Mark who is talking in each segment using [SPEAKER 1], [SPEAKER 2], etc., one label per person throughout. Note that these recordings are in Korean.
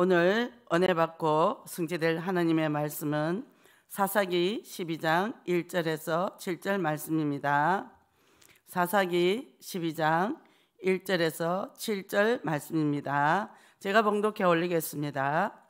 [SPEAKER 1] 오늘 은혜 받고 승지될 하나님의 말씀은 사사기 12장 1절에서 7절 말씀입니다. 사사기 12장 1절에서 7절 말씀입니다. 제가 봉독해 올리겠습니다.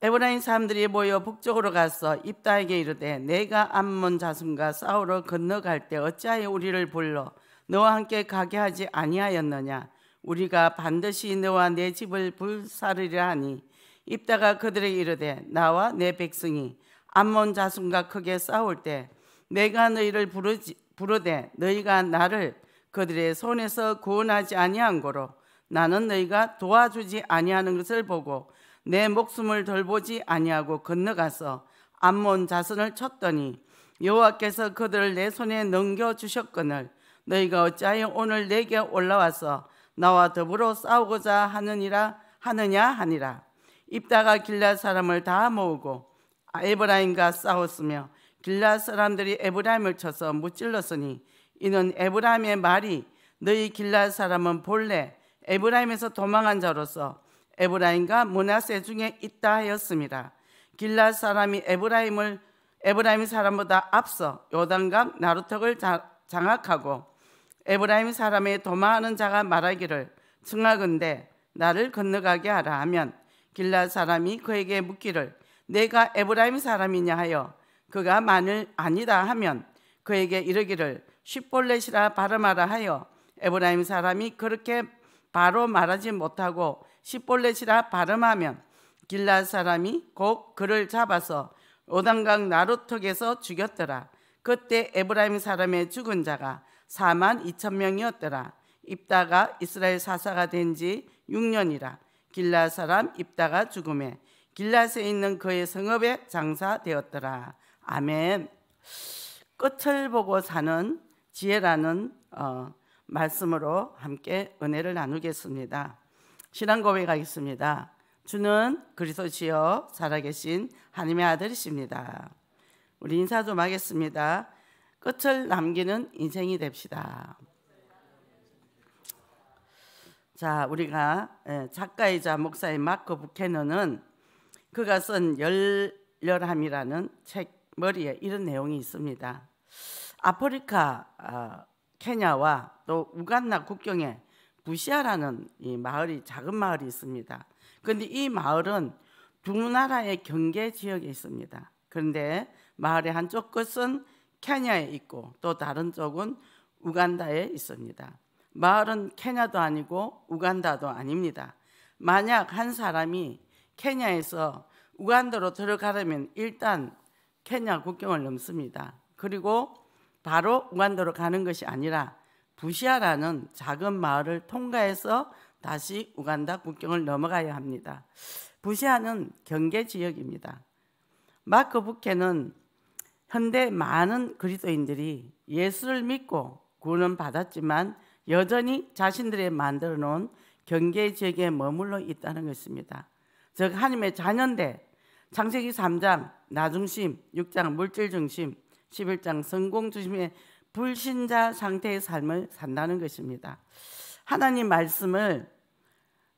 [SPEAKER 1] 에브라인 사람들이 모여 북쪽으로 가서 입다에게 이르되 내가 암몬 자손과 싸우러 건너갈 때 어찌하여 우리를 불러 너와 함께 가게 하지 아니하였느냐 우리가 반드시 너와 내 집을 불사르리라 하니 입다가 그들에게 이르되 나와 내 백성이 암몬 자손과 크게 싸울 때 내가 너희를 부르지, 부르되 너희가 나를 그들의 손에서 구원하지 아니한 거로 나는 너희가 도와주지 아니하는 것을 보고 내 목숨을 돌보지 아니하고 건너가서 암몬 자손을 쳤더니 여호와께서 그들을 내 손에 넘겨 주셨거늘 너희가 어찌하여 오늘 내게 올라와서 나와 더불어 싸우고자 하느니라 하느냐 하니라 입다가 길라 사람을 다 모으고 에브라임과 싸웠으며 길라 사람들이 에브라임을 쳐서 무찔렀으니 이는 에브라임의 말이 너희 길라 사람은 본래 에브라임에서 도망한 자로서 에브라임과 문하세 중에 있다 하였습니다. 길라 사람이 에브라임을 에브라임 사람보다 앞서 요단강 나루턱을 장악하고 에브라임 사람의 도마하는 자가 말하기를 증하건대 나를 건너가게 하라 하면 길랏 사람이 그에게 묻기를 내가 에브라임 사람이냐 하여 그가 만일 아니다 하면 그에게 이르기를 십볼렛이라 발음하라 하여 에브라임 사람이 그렇게 바로 말하지 못하고 십볼렛이라 발음하면 길랏 사람이 곧 그를 잡아서 오단강 나루턱에서 죽였더라. 그때 에브라임 사람의 죽은 자가 4만 2천 명이었더라. 입다가 이스라엘 사사가 된 지 6년이라. 길라 사람 입다가 죽음에 길라스에 있는 그의 성읍에 장사되었더라. 아멘. 끝을 보고 사는 지혜라는 어, 말씀으로 함께 은혜를 나누겠습니다. 신앙 고백하겠습니다. 주는 그리스도시여 살아계신 하나님의 아들이십니다. 우리 인사 좀 하겠습니다. 끝을 남기는 인생이 됩시다. 자, 우리가 예, 작가이자 목사인 마크 부케너는 그가 쓴 열렬함이라는 책 머리에 이런 내용이 있습니다. 아프리카 아, 케냐와 또 우간다 국경에 부시아라는 이 마을이 작은 마을이 있습니다. 그런데 이 마을은 두 나라의 경계 지역에 있습니다. 그런데 마을의 한쪽 끝은 케냐에 있고 또 다른 쪽은 우간다에 있습니다. 마을은 케냐도 아니고 우간다도 아닙니다. 만약 한 사람이 케냐에서 우간다로 들어가려면 일단 케냐 국경을 넘습니다. 그리고 바로 우간다로 가는 것이 아니라 부시아라는 작은 마을을 통과해서 다시 우간다 국경을 넘어가야 합니다. 부시아는 경계 지역입니다. 마크 부케는 현대 많은 그리스도인들이 예수를 믿고 구원은 받았지만 여전히 자신들의 만들어 놓은 경계 지역에 머물러 있다는 것입니다. 즉 하나님의 자녀인데 창세기 3장 나중심, 6장 물질 중심, 11장 성공 중심의 불신자 상태의 삶을 산다는 것입니다. 하나님 말씀을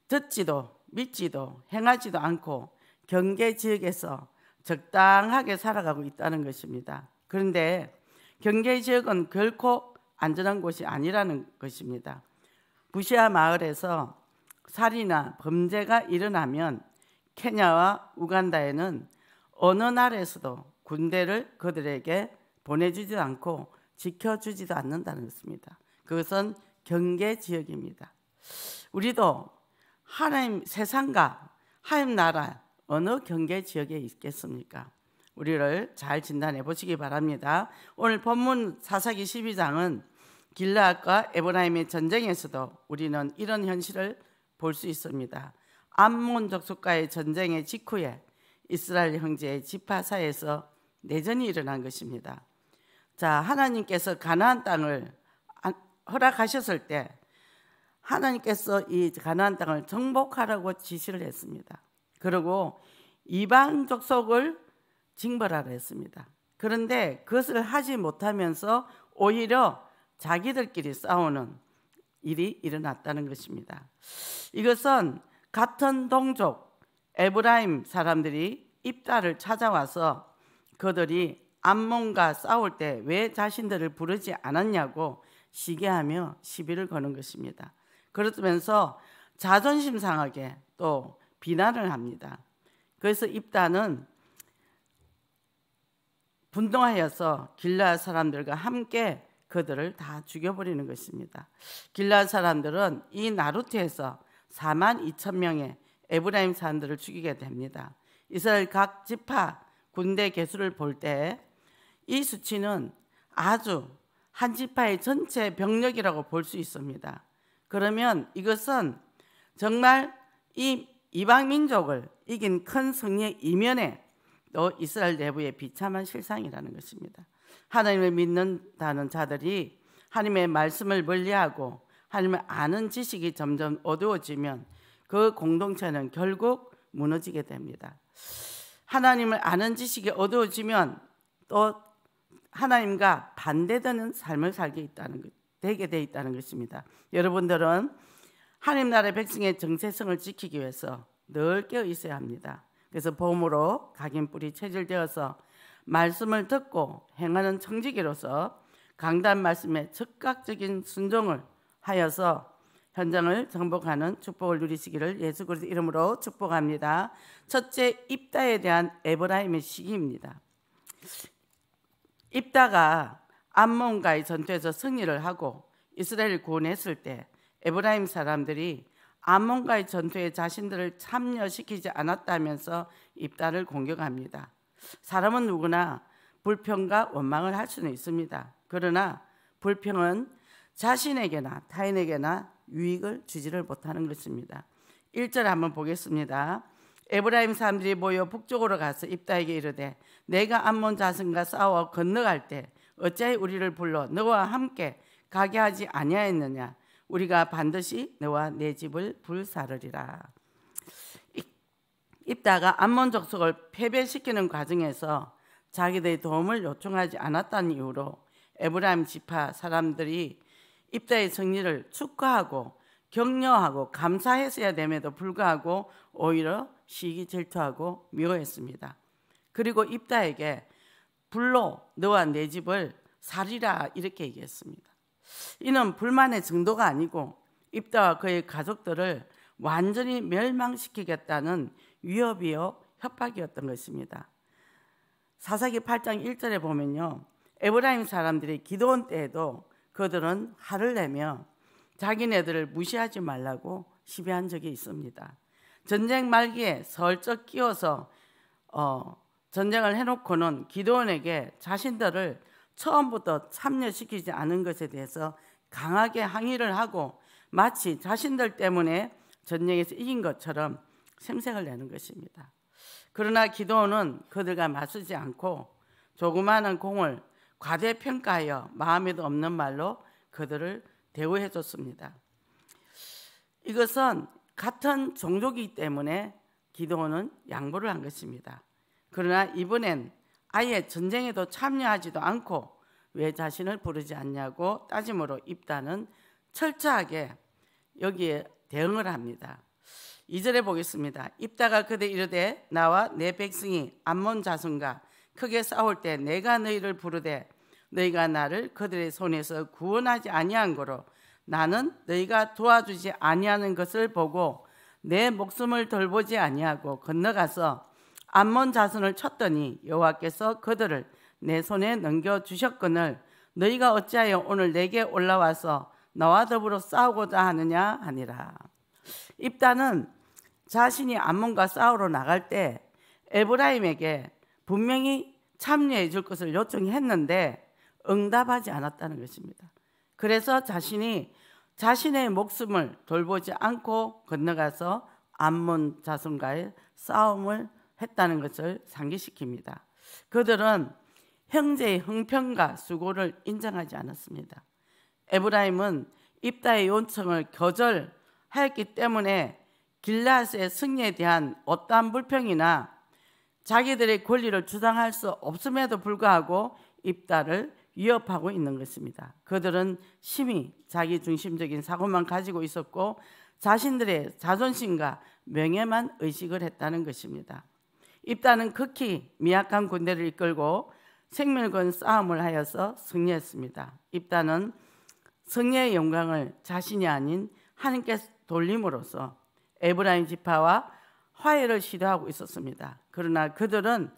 [SPEAKER 1] 듣지도 믿지도 행하지도 않고 경계 지역에서 적당하게 살아가고 있다는 것입니다. 그런데 경계 지역은 결코 안전한 곳이 아니라는 것입니다. 부시아 마을에서 살이나 범죄가 일어나면 케냐와 우간다에는 어느 나에서도 군대를 그들에게 보내주지도 않고 지켜주지도 않는다는 것입니다. 그것은 경계 지역입니다. 우리도 하나님 세상과 하나님 나라 어느 경계 지역에 있겠습니까? 우리를 잘 진단해 보시기 바랍니다. 오늘 본문 사사기 12장은 길라앗과 에브라임의 전쟁에서도 우리는 이런 현실을 볼 수 있습니다. 암몬 족속과의 전쟁의 직후에 이스라엘 형제의 지파사에서 내전이 일어난 것입니다. 자, 하나님께서 가나안 땅을 허락하셨을 때 하나님께서 이 가나안 땅을 정복하라고 지시를 했습니다. 그리고 이방 족속을 징벌하라 했습니다. 그런데 그것을 하지 못하면서 오히려 자기들끼리 싸우는 일이 일어났다는 것입니다. 이것은 같은 동족 에브라임 사람들이 입다를 찾아와서 그들이 암몬과 싸울 때 왜 자신들을 부르지 않았냐고 시기하며 시비를 거는 것입니다. 그러면서 자존심 상하게 또 비난을 합니다. 그래서 입단은분동하여서 길라 사람들과 함께 그들을 다 죽여버리는 것입니다. 길라 사람들은 이 나루트에서 4만 2천 명의 에브라임 사람들을 죽이게 됩니다. 이스라엘 각 지파 군대 개수를 볼 때 이 수치는 아주 한 지파의 전체 병력이라고 볼 수 있습니다. 그러면 이것은 정말 이 이방 민족을 이긴 큰 승리의 이면에 또 이스라엘 내부의 비참한 실상이라는 것입니다. 하나님을 믿는다는 자들이 하나님의 말씀을 멀리하고 하나님을 아는 지식이 점점 어두워지면 그 공동체는 결국 무너지게 됩니다. 하나님을 아는 지식이 어두워지면 또 하나님과 반대되는 삶을 살게 있다는 되게 돼 있다는 것입니다. 여러분들은 하나님 나라 백성의 정체성을 지키기 위해서 늘 깨어 있어야 합니다. 그래서 봄으로 각인 뿌리 체질되어서 말씀을 듣고 행하는 청지기로서 강단 말씀에 즉각적인 순종을 하여서 현장을 정복하는 축복을 누리시기를 예수 그리스도 이름으로 축복합니다. 첫째 입다에 대한 에브라임의 시기입니다. 입다가 암몬과의 전투에서 승리를 하고 이스라엘 구원했을 때 에브라임 사람들이 암몬가의 전투에 자신들을 참여시키지 않았다면서 입다를 공격합니다. 사람은 누구나 불평과 원망을 할 수는 있습니다. 그러나 불평은 자신에게나 타인에게나 유익을 주지를 못하는 것입니다. 1절 한번 보겠습니다. 에브라임 사람들이 모여 북쪽으로 가서 입다에게 이르되 내가 암몬 자승과 싸워 건너갈 때어찌 우리를 불러 너와 함께 가게 하지 아니하였느냐 우리가 반드시 너와 내 집을 불사르리라. 입다가 암몬 족속을 패배시키는 과정에서 자기들의 도움을 요청하지 않았다는 이유로 에브라임 지파 사람들이 입다의 승리를 축하하고 격려하고 감사했어야 됨에도 불구하고 오히려 시기 질투하고 미워했습니다. 그리고 입다에게 불로 너와 내 집을 살리라 이렇게 얘기했습니다. 이는 불만의 정도가 아니고 입다와 그의 가족들을 완전히 멸망시키겠다는 위협이요 협박이었던 것입니다. 사사기 8장 1절에 보면요. 에브라임 사람들이 기도원 때에도 그들은 화를 내며 자기네들을 무시하지 말라고 시비한 적이 있습니다. 전쟁 말기에 설적 끼어서 어, 전쟁을 해놓고는 기도원에게 자신들을 처음부터 참여시키지 않은 것에 대해서 강하게 항의를 하고 마치 자신들 때문에 전쟁에서 이긴 것처럼 생색을 내는 것입니다. 그러나 기도는 그들과 맞서지 않고 조그마한 공을 과대평가하여 마음에도 없는 말로 그들을 대우해 줬습니다. 이것은 같은 종족이기 때문에 기도는 양보를 한 것입니다. 그러나 이번엔 아예 전쟁에도 참여하지도 않고 왜 자신을 부르지 않냐고 따짐으로 입단은 철저하게 여기에 대응을 합니다. 2절에 보겠습니다. 입다가 그대 이르되 나와 내 백성이 암몬 자손과 크게 싸울 때 내가 너희를 부르되 너희가 나를 그들의 손에서 구원하지 아니한 거로 나는 너희가 도와주지 아니하는 것을 보고 내 목숨을 돌보지 아니하고 건너가서 암몬 자손을 쳤더니 여호와께서 그들을 내 손에 넘겨 주셨거늘 너희가 어찌하여 오늘 내게 올라와서 나와 더불어 싸우고자 하느냐 하니라. 입다는 자신이 암몬과 싸우러 나갈 때 에브라임에게 분명히 참여해 줄 것을 요청했는데 응답하지 않았다는 것입니다. 그래서 자신이 자신의 목숨을 돌보지 않고 건너가서 암몬 자손과의 싸움을 했다는 것을 상기시킵니다. 그들은 형제의 형편과 수고를 인정하지 않았습니다. 에브라임은 입다의 요청을 거절하였기 때문에 길라스의 승리에 대한 어떠한 불평이나 자기들의 권리를 주장할 수 없음에도 불구하고 입다를 위협하고 있는 것입니다. 그들은 심히 자기 중심적인 사고만 가지고 있었고 자신들의 자존심과 명예만 의식을 했다는 것입니다. 입단은 극히 미약한 군대를 이끌고 생멸권 싸움을 하여서 승리했습니다. 입단은 승리의 영광을 자신이 아닌 하나님께 돌림으로써 에브라임 지파와 화해를 시도하고 있었습니다. 그러나 그들은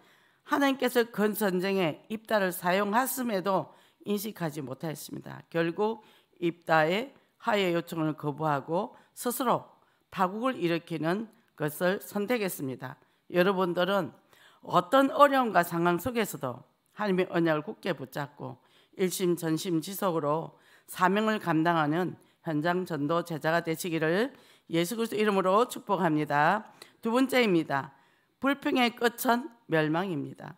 [SPEAKER 1] 하나님께서 건 전쟁에 입다를 사용했음에도 인식하지 못하였습니다. 결국 입다의 화해 요청을 거부하고 스스로 파국을 일으키는 것을 선택했습니다. 여러분들은 어떤 어려움과 상황 속에서도 하나님의 언약을 굳게 붙잡고 일심전심지속으로 사명을 감당하는 현장 전도 제자가 되시기를 예수 그리스도 이름으로 축복합니다. 두 번째입니다. 불평의 끝은 멸망입니다.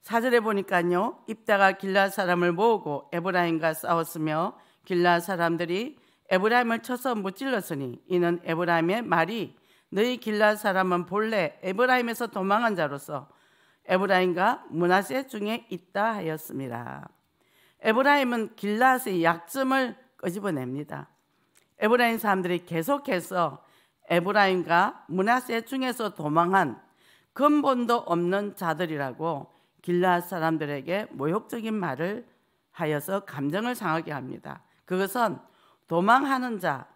[SPEAKER 1] 사절에 보니까요. 입다가 길라 사람을 모으고 에브라임과 싸웠으며 길라 사람들이 에브라임을 쳐서 무찔렀으니 이는 에브라임의 말이 너희 길랄 사람은 본래 에브라임에서 도망한 자로서 에브라임과 문하세 중에 있다 하였습니다. 에브라임은 길라스의 약점을 끄집어냅니다. 에브라임 사람들이 계속해서 에브라임과 문하세 중에서 도망한 근본도 없는 자들이라고 길라 사람들에게 모욕적인 말을 하여서 감정을 상하게 합니다. 그것은 도망하는 자,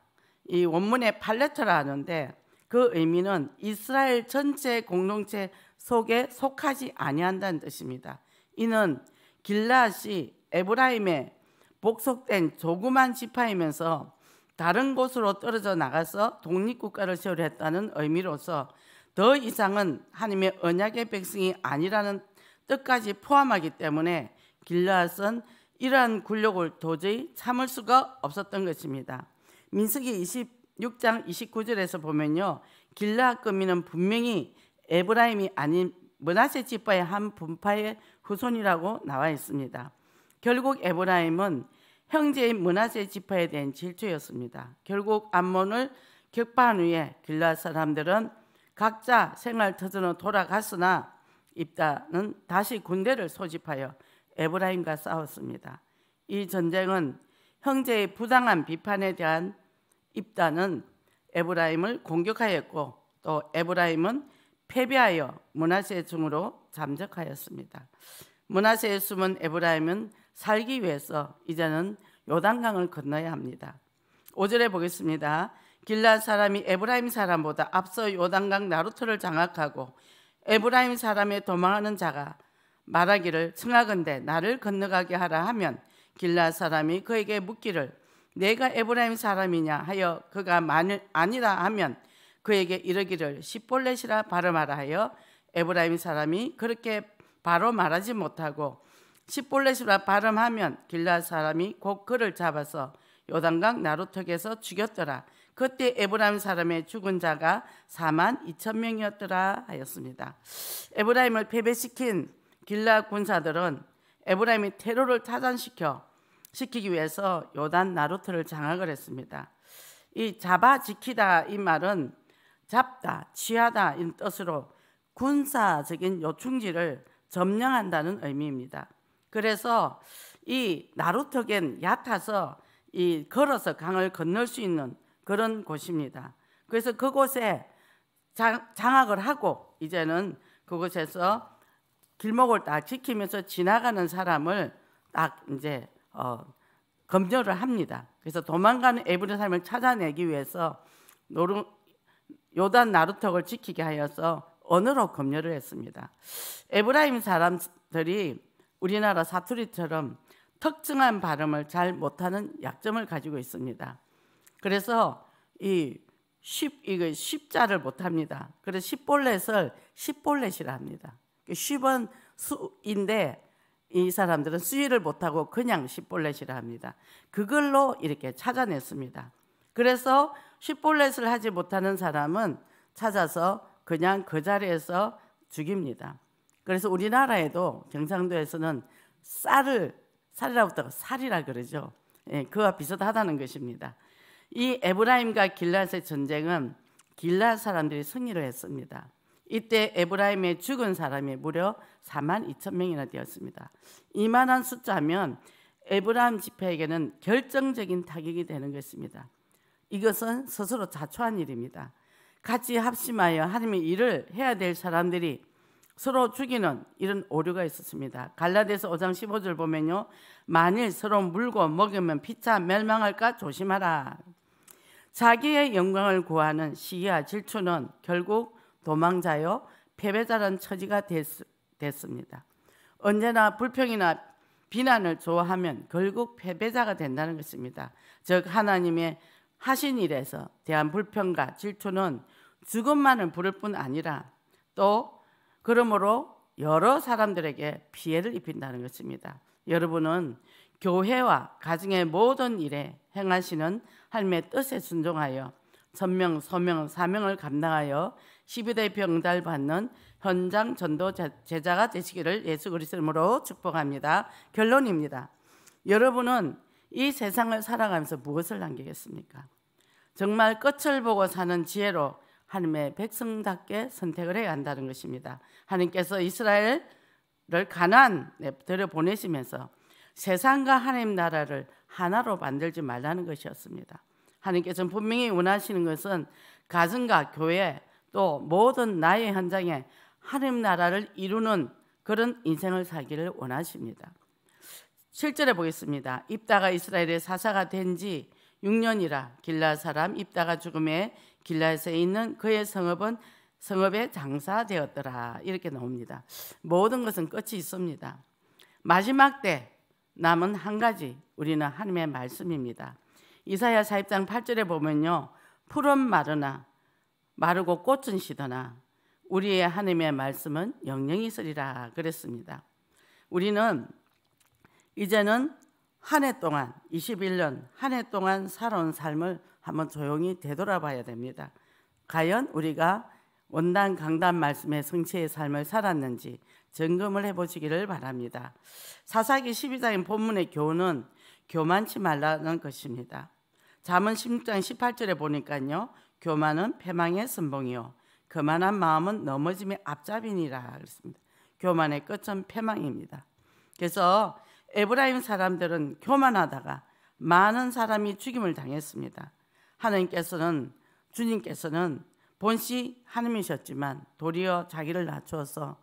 [SPEAKER 1] 이 원문에 팔레트라 하는데 그 의미는 이스라엘 전체 공동체 속에 속하지 아니한다는 뜻입니다. 이는 길라앗 에브라임에 복속된 조그만 지파이면서 다른 곳으로 떨어져 나가서 독립국가를 세우려 했다는 의미로서 더 이상은 하나님의 언약의 백성이 아니라는 뜻까지 포함하기 때문에 길라앗은 이러한 굴욕을 도저히 참을 수가 없었던 것입니다. 민숙이 6장 29절에서 보면요. 길라학거미는 분명히 에브라임이 아닌 문하세 지파의 한 분파의 후손이라고 나와 있습니다. 결국 에브라임은 형제인 문하세 지파에 대한 질투였습니다. 결국 암몬을 격파한 후에 길라 사람들은 각자 생활 터전으로 돌아갔으나 입다는 다시 군대를 소집하여 에브라임과 싸웠습니다. 이 전쟁은 형제의 부당한 비판에 대한 입단은 에브라임을 공격하였고 또 에브라임은 패배하여 문하세의 중으로 잠적하였습니다. 문하세의 숨은 에브라임은 살기 위해서 이제는 요단강을 건너야 합니다. 5절에 보겠습니다. 길란 사람이 에브라임 사람보다 앞서 요단강 나루트를 장악하고 에브라임 사람의 도망하는 자가 말하기를 청하건대 나를 건너가게 하라 하면 길라 사람이 그에게 묻기를 내가 에브라임 사람이냐 하여 그가 아니라 하면 그에게 이러기를 시볼렛이라 발음하라 하여 에브라임 사람이 그렇게 바로 말하지 못하고 시볼렛이라 발음하면 길라 사람이 곧 그를 잡아서 요단강 나루턱에서 죽였더라. 그때 에브라임 사람의 죽은 자가 4만 2천 명이었더라 하였습니다. 에브라임을 패배시킨 길라 군사들은 에브라임이 테러를 타단시켜 시키기 위해서 요단 나루트를 장악을 했습니다. 이 잡아 지키다 이 말은 잡다, 취하다 이 뜻으로 군사적인 요충지를 점령한다는 의미입니다. 그래서 이 나루토겐 얕아서 이 걸어서 강을 건널 수 있는 그런 곳입니다. 그래서 그곳에 장악을 하고 이제는 그곳에서 길목을 딱 지키면서 지나가는 사람을 딱 이제 어, 검열을 합니다. 그래서 도망가는 에브리 삶을 찾아내기 위해서 노르, 요단 나루턱을 지키게 하여서 언어로 검열을 했습니다. 에브라임 사람들이 우리나라 사투리처럼 특정한 발음을 잘 못하는 약점을 가지고 있습니다. 그래서 이 쉽, 이거 쉽자를 못합니다. 그래서 십볼렛을 십볼렛이라 합니다. 그 쉽은 수인데 이 사람들은 수위를 못하고 그냥 십볼렛이라 합니다. 그걸로 이렇게 찾아냈습니다. 그래서 십볼렛을 하지 못하는 사람은 찾아서 그냥 그 자리에서 죽입니다. 그래서 우리나라에도 경상도에서는 쌀을 쌀이라부터 살이라 그러죠. 예, 그와 비슷하다는 것입니다. 이 에브라임과 길라스의 전쟁은 길라 사람들이 승리를 했습니다. 이때 에브라임에 죽은 사람이 무려 4만 2천 명이나 되었습니다. 이만한 숫자면 에브라임 지파에게는 결정적인 타격이 되는 것입니다. 이것은 스스로 자초한 일입니다. 같이 합심하여 하나님의 일을 해야 될 사람들이 서로 죽이는 이런 오류가 있었습니다. 갈라디서 5장 15절 보면요. 만일 서로 물고 먹으면 피차 멸망할까 조심하라. 자기의 영광을 구하는 시기와 질투는 결국 도망자요 패배자란 처지가 됐, 됐습니다. 언제나 불평이나 비난을 좋아하면 결국 패배자가 된다는 것입니다. 즉 하나님의 하신 일에서 대한 불평과 질투는 죽음만을 부를 뿐 아니라 또 그러므로 여러 사람들에게 피해를 입힌다는 것입니다. 여러분은 교회와 가정의 모든 일에 행하시는 하나님의 뜻에 순종하여 전명, 소명, 사명을 감당하여 12대 병달 받는 현장 전도 제자가 되시기를 예수 그리스도 이으로 축복합니다. 결론입니다. 여러분은 이 세상을 살아가면서 무엇을 남기겠습니까? 정말 끝을 보고 사는 지혜로 하나님의 백성답게 선택을 해야 한다는 것입니다. 하나님께서 이스라엘을 가난에 들려 보내시면서 세상과 하나님 나라를 하나로 만들지 말라는 것이었습니다. 하나님께서는 분명히 원하시는 것은 가정과 교회, 또 모든 나의 현장에 하나 나라를 이루는 그런 인생을 살기를 원하십니다. 7절에 보겠습니다. 입다가 이스라엘의 사사가 된 지 6년이라 길라 사람 입다가 죽음에 길라에서 있는 그의 성읍은 성읍에 장사되었더라. 이렇게 나옵니다. 모든 것은 끝이 있습니다. 마지막 때 남은 한 가지 우리는 하나님의 말씀입니다. 이사야 4입장 8절에 보면요. 푸른 마르나 마르고 꽃은 시더나 우리의 하나님의 말씀은 영영이 있으리라 그랬습니다. 우리는 이제는 한 해 동안 21년 한 해 동안 살아온 삶을 한번 조용히 되돌아봐야 됩니다. 과연 우리가 원단 강단 말씀의 성취의 삶을 살았는지 점검을 해보시기를 바랍니다. 사사기 12장의 본문의 교훈은 교만치 말라는 것입니다. 잠언 16장 18절에 보니까요. 교만은 패망의 선봉이요 그만한 마음은 넘어짐의 앞잡이니라 그랬습니다. 교만의 끝은 패망입니다. 그래서 에브라임 사람들은 교만하다가 많은 사람이 죽임을 당했습니다. 하나님께서는 주님께서는 본시 하나님이셨지만 도리어 자기를 낮추어서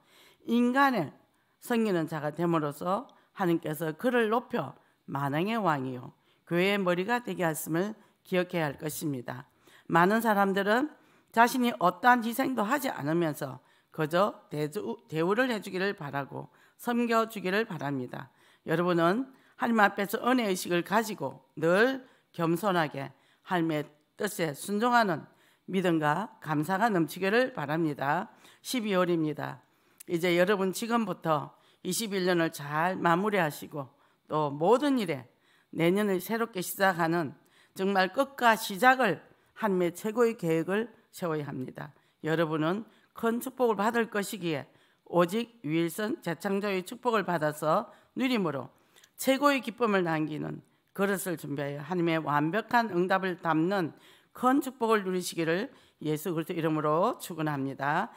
[SPEAKER 1] 인간을 섬기는 자가 됨으로써 하나님께서 그를 높여 만왕의 왕이요 교회의 머리가 되게 하심을 기억해야 할 것입니다. 많은 사람들은 자신이 어떠한 희생도 하지 않으면서 그저 대주, 대우를 해주기를 바라고 섬겨주기를 바랍니다. 여러분은 할나 앞에서 은혜의식을 가지고 늘 겸손하게 할나의 뜻에 순종하는 믿음과 감사가 넘치기를 바랍니다. 12월입니다. 이제 여러분 지금부터 21년을 잘 마무리하시고 또 모든 일에 내년을 새롭게 시작하는 정말 끝과 시작을 한미 최고의 계획을 세워야 합니다. 여러분은 큰 축복을 받을 것이기에 오직 위일선 재창조의 축복을 받아서 누림으로 최고의 기쁨을 남기는 그릇을 준비하여 하나님의 완벽한 응답을 담는 큰 축복을 누리시기를 예수 그리스도 이름으로 축원합니다.